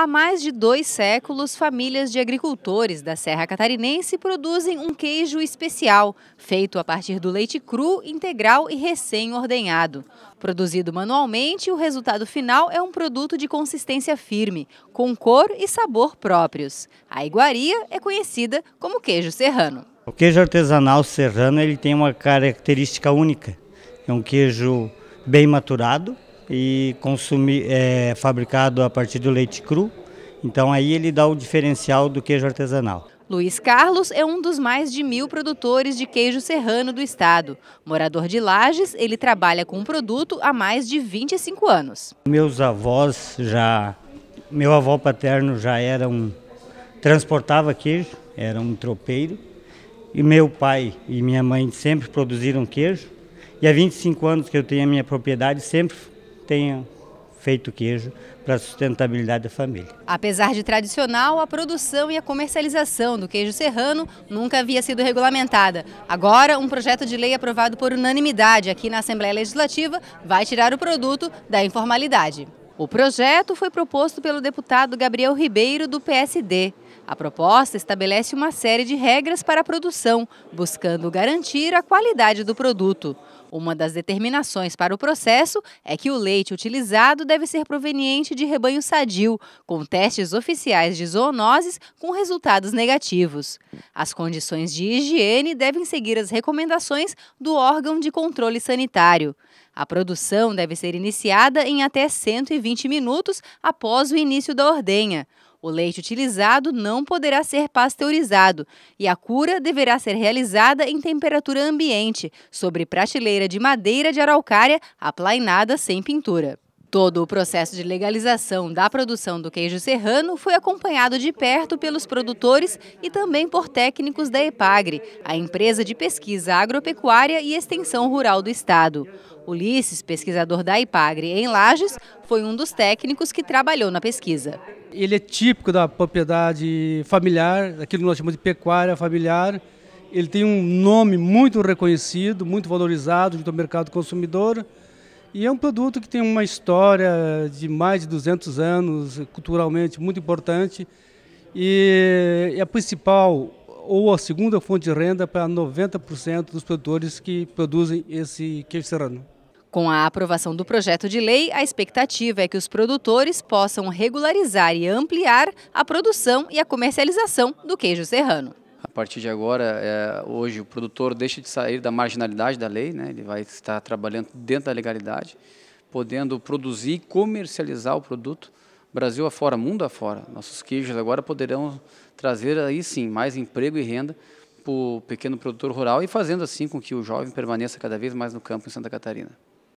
Há mais de dois séculos, famílias de agricultores da Serra Catarinense produzem um queijo especial, feito a partir do leite cru, integral e recém-ordenhado. Produzido manualmente, o resultado final é um produto de consistência firme, com cor e sabor próprios. A iguaria é conhecida como queijo serrano. O queijo artesanal serrano ele tem uma característica única. É um queijo bem maturado, e consumi, é, fabricado a partir do leite cru. Então aí ele dá o diferencial do queijo artesanal. Luiz Carlos é um dos mais de mil produtores de queijo serrano do estado. Morador de Lages, ele trabalha com o produto há mais de 25 anos. Meus avós já. Meu avô paterno já era um. transportava queijo, era um tropeiro. E meu pai e minha mãe sempre produziram queijo. E há 25 anos que eu tenho a minha propriedade, sempre tenha feito queijo para a sustentabilidade da família. Apesar de tradicional, a produção e a comercialização do queijo serrano nunca havia sido regulamentada. Agora, um projeto de lei aprovado por unanimidade aqui na Assembleia Legislativa vai tirar o produto da informalidade. O projeto foi proposto pelo deputado Gabriel Ribeiro, do PSD. A proposta estabelece uma série de regras para a produção, buscando garantir a qualidade do produto. Uma das determinações para o processo é que o leite utilizado deve ser proveniente de rebanho sadio, com testes oficiais de zoonoses com resultados negativos. As condições de higiene devem seguir as recomendações do órgão de controle sanitário. A produção deve ser iniciada em até 120 minutos após o início da ordenha. O leite utilizado não poderá ser pasteurizado e a cura deverá ser realizada em temperatura ambiente, sobre prateleira de madeira de araucária aplainada sem pintura. Todo o processo de legalização da produção do queijo serrano foi acompanhado de perto pelos produtores e também por técnicos da EPAGRE, a empresa de pesquisa agropecuária e extensão rural do estado. Ulisses, pesquisador da EPAGRE em Lages, foi um dos técnicos que trabalhou na pesquisa. Ele é típico da propriedade familiar, daquilo que nós chamamos de pecuária familiar. Ele tem um nome muito reconhecido, muito valorizado junto ao mercado consumidor. E é um produto que tem uma história de mais de 200 anos, culturalmente muito importante, e é a principal ou a segunda fonte de renda para 90% dos produtores que produzem esse queijo serrano. Com a aprovação do projeto de lei, a expectativa é que os produtores possam regularizar e ampliar a produção e a comercialização do queijo serrano partir de agora, é, hoje, o produtor deixa de sair da marginalidade da lei, né? ele vai estar trabalhando dentro da legalidade, podendo produzir e comercializar o produto Brasil afora, mundo afora. Nossos queijos agora poderão trazer aí sim mais emprego e renda para o pequeno produtor rural e fazendo assim com que o jovem permaneça cada vez mais no campo em Santa Catarina.